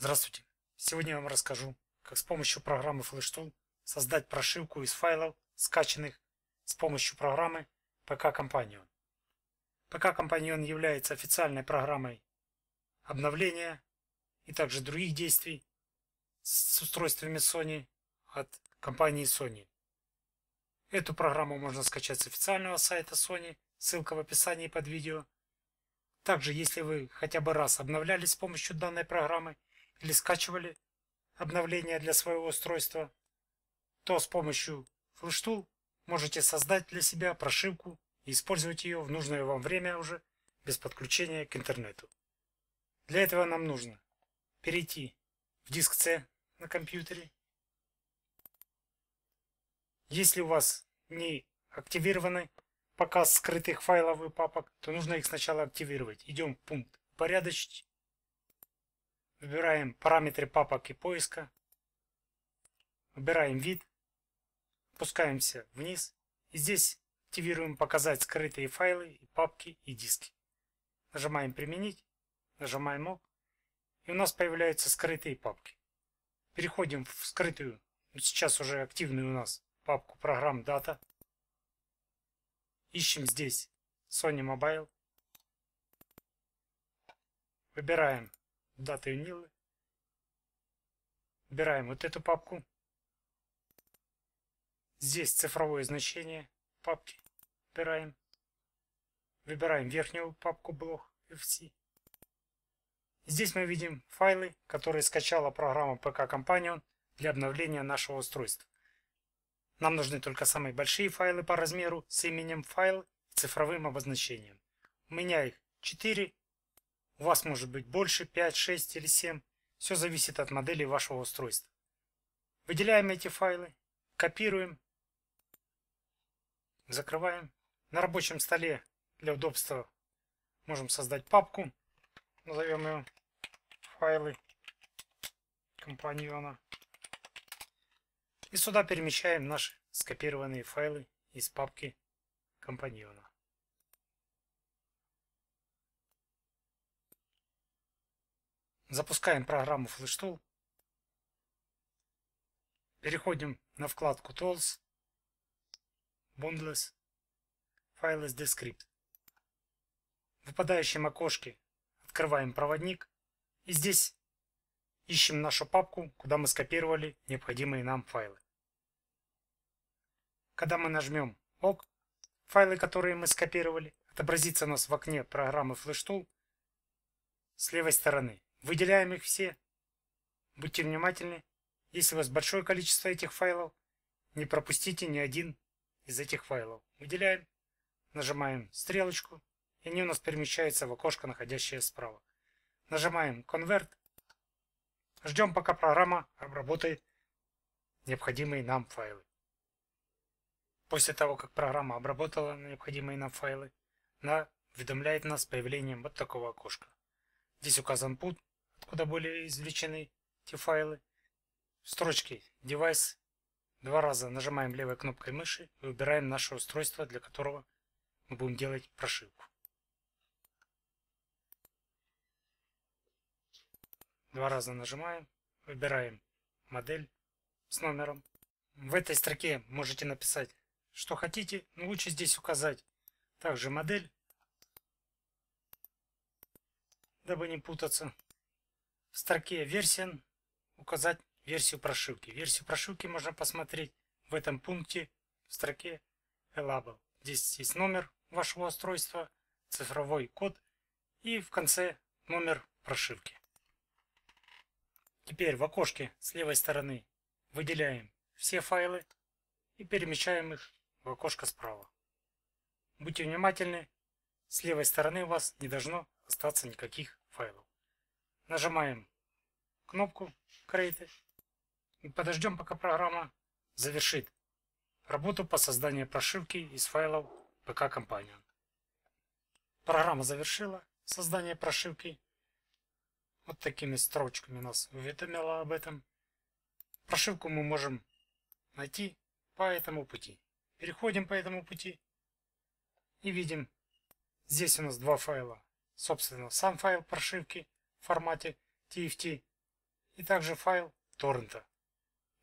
Здравствуйте! Сегодня я вам расскажу, как с помощью программы FlashTool создать прошивку из файлов, скачанных с помощью программы PK Companion. PK Companion является официальной программой обновления и также других действий с устройствами Sony от компании Sony. Эту программу можно скачать с официального сайта Sony, ссылка в описании под видео. Также, если вы хотя бы раз обновлялись с помощью данной программы – или скачивали обновления для своего устройства, то с помощью FlashTool можете создать для себя прошивку и использовать ее в нужное вам время уже без подключения к интернету. Для этого нам нужно перейти в диск C на компьютере. Если у вас не активированы показ скрытых файлов и папок, то нужно их сначала активировать. Идем в пункт «Порядочить» Выбираем параметры папок и поиска. Выбираем вид. Опускаемся вниз. И здесь активируем «Показать скрытые файлы, и папки и диски». Нажимаем «Применить». Нажимаем «Ок». И у нас появляются скрытые папки. Переходим в скрытую, сейчас уже активную у нас, папку программ «Дата». Ищем здесь Sony Mobile. Выбираем даты нилы. Выбираем вот эту папку. Здесь цифровое значение папки. Выбираем. Выбираем верхнюю папку блок FC. Здесь мы видим файлы, которые скачала программа PK Companion для обновления нашего устройства. Нам нужны только самые большие файлы по размеру с именем файл и цифровым обозначением. У меня их 4 у вас может быть больше 5, 6 или 7. Все зависит от модели вашего устройства. Выделяем эти файлы, копируем, закрываем. На рабочем столе для удобства можем создать папку. Назовем ее файлы компаньона. И сюда перемещаем наши скопированные файлы из папки компаньона. Запускаем программу FlashTool. Переходим на вкладку Tools, Bundles, File Descript. В выпадающем окошке открываем проводник и здесь ищем нашу папку, куда мы скопировали необходимые нам файлы. Когда мы нажмем ОК, файлы, которые мы скопировали, отобразится у нас в окне программы FlashTool с левой стороны. Выделяем их все. Будьте внимательны. Если у вас большое количество этих файлов, не пропустите ни один из этих файлов. Выделяем, нажимаем стрелочку, и они у нас перемещаются в окошко, находящееся справа. Нажимаем Convert. Ждем, пока программа обработает необходимые нам файлы. После того, как программа обработала необходимые нам файлы, она уведомляет нас с появлением вот такого окошка. Здесь указан путь, откуда были извлечены те файлы. строчки, «Девайс» два раза нажимаем левой кнопкой мыши и выбираем наше устройство, для которого мы будем делать прошивку. Два раза нажимаем, выбираем модель с номером. В этой строке можете написать, что хотите, но лучше здесь указать также модель, дабы не путаться в строке «Версиан» указать версию прошивки. Версию прошивки можно посмотреть в этом пункте в строке «Elable». Здесь есть номер вашего устройства, цифровой код и в конце номер прошивки. Теперь в окошке с левой стороны выделяем все файлы и перемещаем их в окошко справа. Будьте внимательны, с левой стороны у вас не должно остаться никаких файлов. Нажимаем кнопку Create и подождем, пока программа завершит работу по созданию прошивки из файлов PK Companion. Программа завершила создание прошивки. Вот такими строчками нас уведомила об этом. Прошивку мы можем найти по этому пути. Переходим по этому пути и видим, здесь у нас два файла. Собственно, сам файл прошивки – в формате TFT и также файл торрента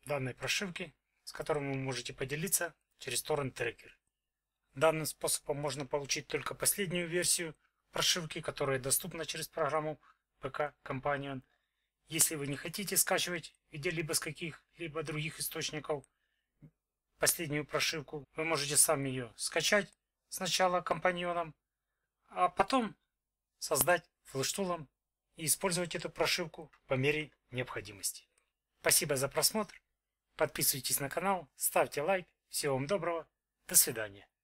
данной прошивки, с которым вы можете поделиться через торрент-трекер. Данным способом можно получить только последнюю версию прошивки, которая доступна через программу PK Companion. Если вы не хотите скачивать где-либо с каких-либо других источников последнюю прошивку, вы можете сами ее скачать сначала компаньоном, а потом создать флештулом и использовать эту прошивку по мере необходимости. Спасибо за просмотр. Подписывайтесь на канал, ставьте лайк. Всего вам доброго. До свидания.